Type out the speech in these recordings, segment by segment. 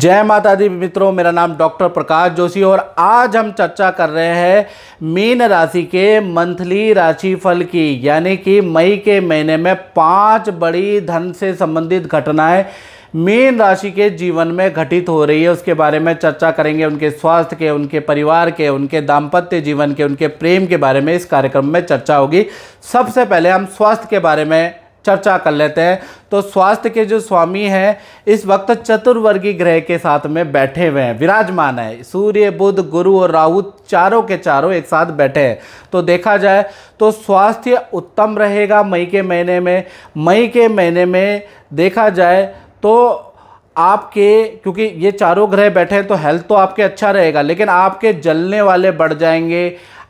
जय माता दी मित्रों मेरा नाम डॉक्टर प्रकाश जोशी और आज हम चर्चा कर रहे हैं मीन राशि के मंथली राशिफल की यानी कि मई के महीने में पांच बड़ी धन से संबंधित घटनाएं मीन राशि के जीवन में घटित हो रही है उसके बारे में चर्चा करेंगे उनके स्वास्थ्य के उनके परिवार के उनके दाम्पत्य जीवन के उनके प्रेम के बारे में इस कार्यक्रम में चर्चा होगी सबसे पहले हम स्वास्थ्य के बारे में चर्चा कर लेते हैं तो स्वास्थ्य के जो स्वामी हैं इस वक्त चतुर्वर्गीय ग्रह के साथ में बैठे हुए हैं विराजमान है सूर्य बुध गुरु और राहु चारों के चारों एक साथ बैठे हैं तो देखा जाए तो स्वास्थ्य उत्तम रहेगा मई के महीने में मई के महीने में देखा जाए तो आपके क्योंकि ये चारों ग्रह बैठे हैं तो हेल्थ तो आपके अच्छा रहेगा लेकिन आपके जलने वाले बढ़ जाएंगे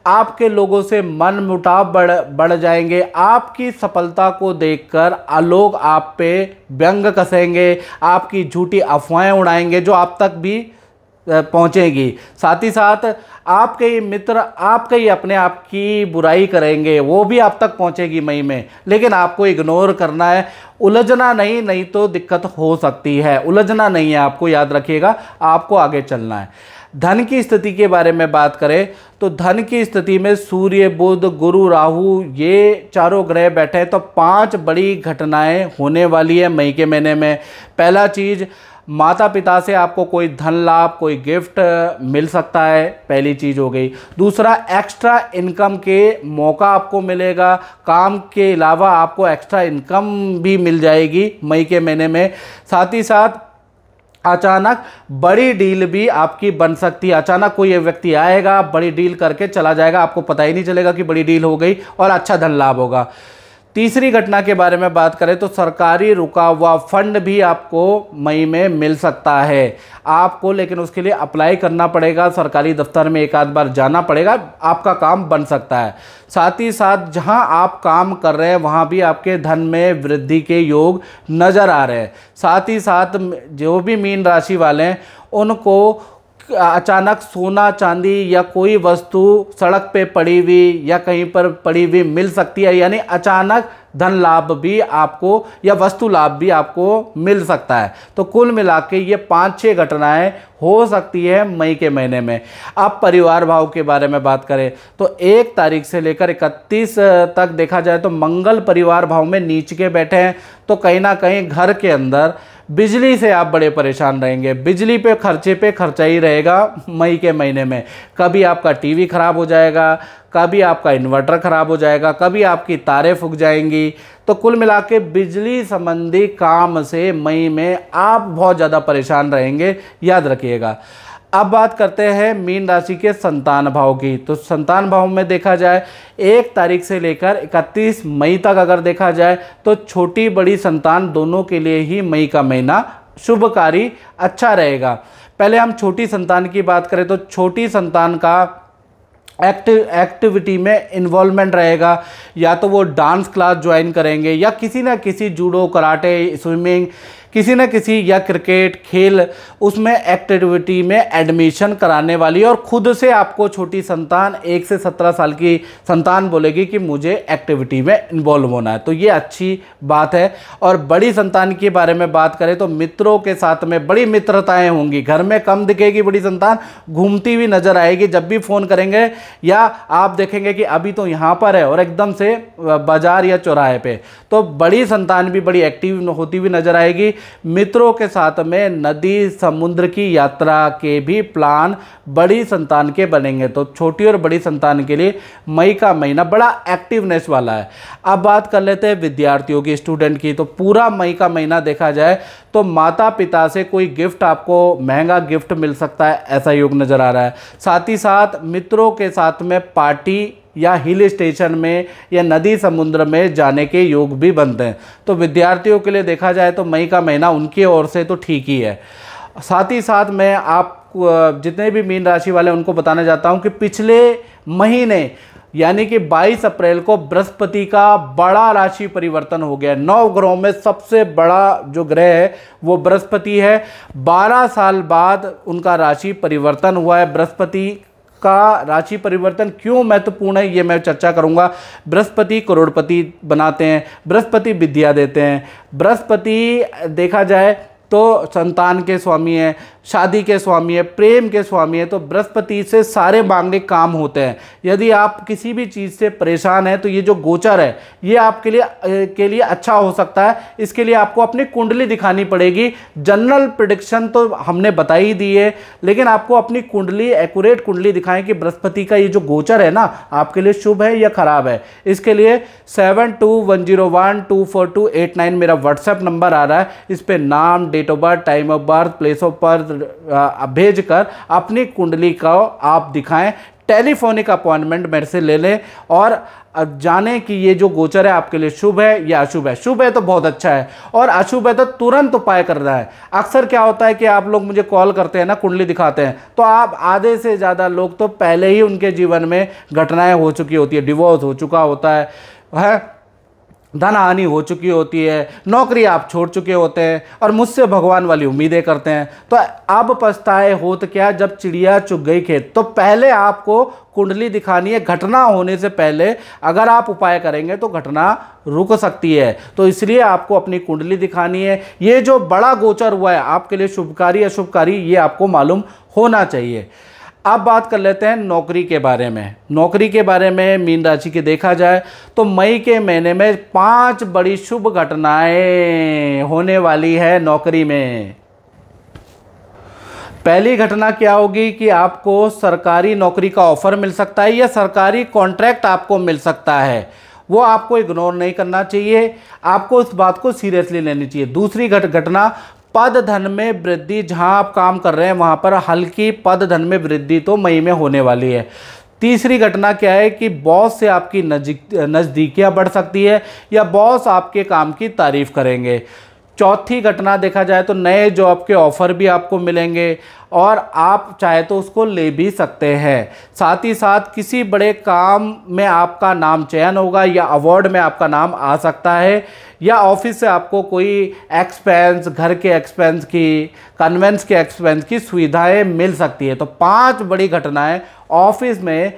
आपके लोगों से मन मुटाव बढ़ बढ़ जाएंगे आपकी सफलता को देखकर लोग आप पे व्यंग कसेंगे आपकी झूठी अफवाहें उड़ाएंगे जो आप तक भी पहुँचेगी साथ ही साथ आपके ही मित्र आपके ही अपने आप की बुराई करेंगे वो भी आप तक पहुँचेगी मई में लेकिन आपको इग्नोर करना है उलझना नहीं नहीं तो दिक्कत हो सकती है उलझना नहीं है आपको याद रखिएगा आपको आगे चलना है धन की स्थिति के बारे में बात करें तो धन की स्थिति में सूर्य बुध गुरु राहु ये चारों ग्रह बैठे हैं तो पांच बड़ी घटनाएं होने वाली है मई के महीने में पहला चीज़ माता पिता से आपको कोई धन लाभ कोई गिफ्ट मिल सकता है पहली चीज़ हो गई दूसरा एक्स्ट्रा इनकम के मौका आपको मिलेगा काम के अलावा आपको एक्स्ट्रा इनकम भी मिल जाएगी मई के महीने में साथ ही साथ अचानक बड़ी डील भी आपकी बन सकती है अचानक कोई व्यक्ति आएगा बड़ी डील करके चला जाएगा आपको पता ही नहीं चलेगा कि बड़ी डील हो गई और अच्छा धन लाभ होगा तीसरी घटना के बारे में बात करें तो सरकारी रुका हुआ फंड भी आपको मई में मिल सकता है आपको लेकिन उसके लिए अप्लाई करना पड़ेगा सरकारी दफ्तर में एक आध बार जाना पड़ेगा आपका काम बन सकता है साथ ही साथ जहां आप काम कर रहे हैं वहां भी आपके धन में वृद्धि के योग नज़र आ रहे हैं साथ ही साथ जो भी मीन राशि वाले हैं उनको अचानक सोना चांदी या कोई वस्तु सड़क पे पड़ी हुई या कहीं पर पड़ी हुई मिल सकती है यानी अचानक धन लाभ भी आपको या वस्तु लाभ भी आपको मिल सकता है तो कुल मिला के ये पाँच छः घटनाएं हो सकती है मई के महीने में अब परिवार भाव के बारे में बात करें तो एक तारीख से लेकर इकतीस तक देखा जाए तो मंगल परिवार भाव में नीच के बैठे हैं तो कहीं ना कहीं घर के अंदर बिजली से आप बड़े परेशान रहेंगे बिजली पे खर्चे पे खर्चा ही रहेगा मई के महीने में कभी आपका टीवी ख़राब हो जाएगा कभी आपका इन्वर्टर ख़राब हो जाएगा कभी आपकी तारें फूक जाएंगी तो कुल मिला के बिजली संबंधी काम से मई में आप बहुत ज़्यादा परेशान रहेंगे याद रखिएगा अब बात करते हैं मीन राशि के संतान भाव की तो संतान भाव में देखा जाए एक तारीख से लेकर 31 मई तक अगर देखा जाए तो छोटी बड़ी संतान दोनों के लिए ही मई का महीना शुभकारी अच्छा रहेगा पहले हम छोटी संतान की बात करें तो छोटी संतान का एक्टिव एक्टिविटी में इन्वॉल्वमेंट रहेगा या तो वो डांस क्लास ज्वाइन करेंगे या किसी ना किसी जूडो कराटे स्विमिंग किसी न किसी या क्रिकेट खेल उसमें एक्टिविटी में एडमिशन कराने वाली और ख़ुद से आपको छोटी संतान एक से सत्रह साल की संतान बोलेगी कि मुझे एक्टिविटी में इन्वॉल्व होना है तो ये अच्छी बात है और बड़ी संतान के बारे में बात करें तो मित्रों के साथ में बड़ी मित्रताएँ होंगी घर में कम दिखेगी बड़ी संतान घूमती हुई नज़र आएगी जब भी फ़ोन करेंगे या आप देखेंगे कि अभी तो यहाँ पर है और एकदम से बाजार या चौराहे पे तो बड़ी संतान भी बड़ी एक्टिव होती हुई नज़र आएगी मित्रों के साथ में नदी समुद्र की यात्रा के भी प्लान बड़ी संतान के बनेंगे तो छोटी और बड़ी संतान के लिए मई का महीना बड़ा एक्टिवनेस वाला है अब बात कर लेते हैं विद्यार्थियों की स्टूडेंट की तो पूरा मई का महीना देखा जाए तो माता पिता से कोई गिफ्ट आपको महंगा गिफ्ट मिल सकता है ऐसा योग नज़र आ रहा है साथ ही साथ मित्रों के साथ में पार्टी या हिल स्टेशन में या नदी समुद्र में जाने के योग भी बनते हैं तो विद्यार्थियों के लिए देखा जाए तो मई का महीना उनकी ओर से तो ठीक ही है साथ ही साथ मैं आप जितने भी मीन राशि वाले उनको बताना चाहता हूँ कि पिछले महीने यानी कि 22 अप्रैल को बृहस्पति का बड़ा राशि परिवर्तन हो गया नौ ग्रहों में सबसे बड़ा जो ग्रह है वो बृहस्पति है 12 साल बाद उनका राशि परिवर्तन हुआ है बृहस्पति का राशि परिवर्तन क्यों महत्वपूर्ण है ये मैं चर्चा करूंगा बृहस्पति करोड़पति बनाते हैं बृहस्पति विद्या देते हैं बृहस्पति देखा जाए तो संतान के स्वामी है शादी के स्वामी है प्रेम के स्वामी है तो बृहस्पति से सारे मांगलिक काम होते हैं यदि आप किसी भी चीज़ से परेशान हैं तो ये जो गोचर है ये आपके लिए के लिए अच्छा हो सकता है इसके लिए आपको अपनी कुंडली दिखानी पड़ेगी जनरल प्रडिक्शन तो हमने बता ही दी है लेकिन आपको अपनी कुंडली एकूरेट कुंडली दिखाएं कि बृहस्पति का ये जो गोचर है ना आपके लिए शुभ है या खराब है इसके लिए seven two one zero one two four two eight nine मेरा व्हाट्सएप नंबर आ रहा है इस पर नाम date of birth time of birth place of birth भेज कर अपनी कुंडली का आप दिखाएं टेलीफोनिक अपॉइंटमेंट मेरे से ले लें और जाने कि ये जो गोचर है आपके लिए शुभ है या अशुभ है शुभ है तो बहुत अच्छा है और अशुभ है तो तुरंत उपाय कर रहा है अक्सर क्या होता है कि आप लोग मुझे कॉल करते हैं ना कुंडली दिखाते हैं तो आप आधे से ज़्यादा लोग तो पहले ही उनके जीवन में घटनाएं हो चुकी होती है डिवोर्स हो चुका होता है, है? धन हानि हो चुकी होती है नौकरी आप छोड़ चुके होते हैं और मुझसे भगवान वाली उम्मीदें करते हैं तो अब पछताए हो तो क्या जब चिड़िया चुग गई खेत तो पहले आपको कुंडली दिखानी है घटना होने से पहले अगर आप उपाय करेंगे तो घटना रुक सकती है तो इसलिए आपको अपनी कुंडली दिखानी है ये जो बड़ा गोचर हुआ है आपके लिए शुभकारी अशुभकारी ये आपको मालूम होना चाहिए अब बात कर लेते हैं नौकरी के बारे में नौकरी के बारे में मीन राशि के देखा जाए तो मई के महीने में पांच बड़ी शुभ घटनाएं होने वाली है नौकरी में पहली घटना क्या होगी कि आपको सरकारी नौकरी का ऑफर मिल सकता है या सरकारी कॉन्ट्रैक्ट आपको मिल सकता है वो आपको इग्नोर नहीं करना चाहिए आपको इस बात को सीरियसली लेनी चाहिए दूसरी घट गट, घटना पद धन में वृद्धि जहां आप काम कर रहे हैं वहां पर हल्की पद धन में वृद्धि तो मई में होने वाली है तीसरी घटना क्या है कि बॉस से आपकी नजदीकियाँ बढ़ सकती है या बॉस आपके काम की तारीफ करेंगे चौथी घटना देखा जाए तो नए जॉब के ऑफ़र भी आपको मिलेंगे और आप चाहे तो उसको ले भी सकते हैं साथ ही साथ किसी बड़े काम में आपका नाम चयन होगा या अवार्ड में आपका नाम आ सकता है या ऑफिस से आपको कोई एक्सपेंस घर के एक्सपेंस की कन्वेंस के एक्सपेंस की सुविधाएं मिल सकती है तो पांच बड़ी घटनाएं ऑफिस में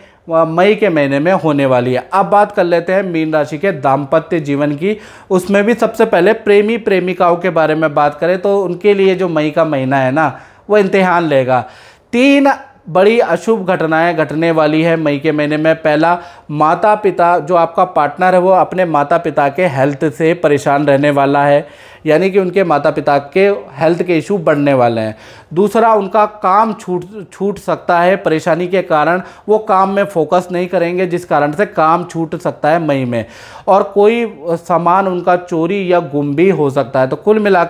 मई के महीने में होने वाली है अब बात कर लेते हैं मीन राशि के दाम्पत्य जीवन की उसमें भी सबसे पहले प्रेमी प्रेमिकाओं के बारे में बात करें तो उनके लिए जो मई का महीना है ना वो इम्तहान लेगा तीन बड़ी अशुभ घटनाएं घटने वाली है मई के महीने में पहला माता पिता जो आपका पार्टनर है वो अपने माता पिता के हेल्थ से परेशान रहने वाला है यानी कि उनके माता पिता के हेल्थ के इशू बढ़ने वाले हैं दूसरा उनका काम छूट छूट सकता है परेशानी के कारण वो काम में फोकस नहीं करेंगे जिस कारण से काम छूट सकता है मई में और कोई सामान उनका चोरी या गुम भी हो सकता है तो कुल मिला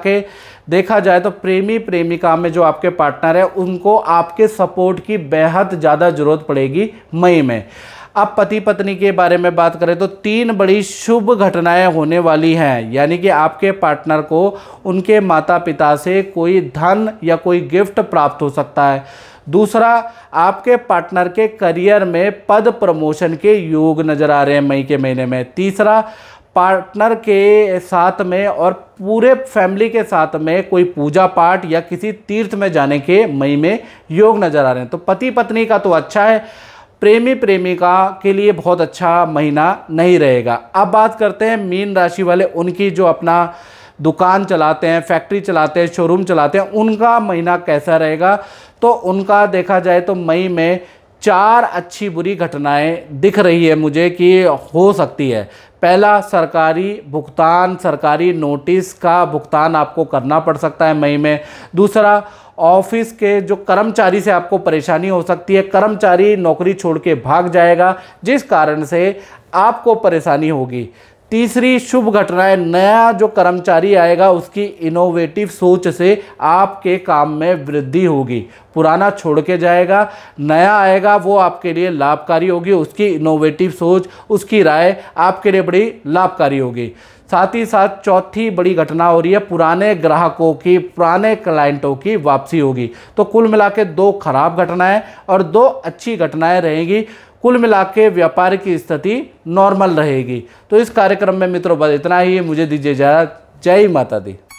देखा जाए तो प्रेमी प्रेमिका में जो आपके पार्टनर है उनको आपके सपोर्ट सपोर्ट की बेहद ज़्यादा ज़रूरत पड़ेगी मई में अब पति पत्नी के बारे में बात करें तो तीन बड़ी शुभ घटनाएं होने वाली हैं यानी कि आपके पार्टनर को उनके माता पिता से कोई धन या कोई गिफ्ट प्राप्त हो सकता है दूसरा आपके पार्टनर के करियर में पद प्रमोशन के योग नज़र आ रहे हैं मई के महीने में तीसरा पार्टनर के साथ में और पूरे फैमिली के साथ में कोई पूजा पाठ या किसी तीर्थ में जाने के मई में योग नज़र आ रहे हैं तो पति पत्नी का तो अच्छा है प्रेमी प्रेमिका के लिए बहुत अच्छा महीना नहीं रहेगा अब बात करते हैं मीन राशि वाले उनकी जो अपना दुकान चलाते हैं फैक्ट्री चलाते हैं शोरूम चलाते हैं उनका महीना कैसा रहेगा तो उनका देखा जाए तो मई में चार अच्छी बुरी घटनाएं दिख रही है मुझे कि हो सकती है पहला सरकारी भुगतान सरकारी नोटिस का भुगतान आपको करना पड़ सकता है मई में दूसरा ऑफिस के जो कर्मचारी से आपको परेशानी हो सकती है कर्मचारी नौकरी छोड़ के भाग जाएगा जिस कारण से आपको परेशानी होगी तीसरी शुभ है नया जो कर्मचारी आएगा उसकी इनोवेटिव सोच से आपके काम में वृद्धि होगी पुराना छोड़ के जाएगा नया आएगा वो आपके लिए लाभकारी होगी उसकी इनोवेटिव सोच उसकी राय आपके लिए बड़ी लाभकारी होगी साथ ही साथ चौथी बड़ी घटना हो रही है पुराने ग्राहकों की पुराने क्लाइंटों की वापसी होगी तो कुल मिला दो खराब घटनाएँ और दो अच्छी घटनाएँ रहेंगी कुल मिला व्यापार की स्थिति नॉर्मल रहेगी तो इस कार्यक्रम में मित्रों बस इतना ही मुझे दीजिए जय माता दी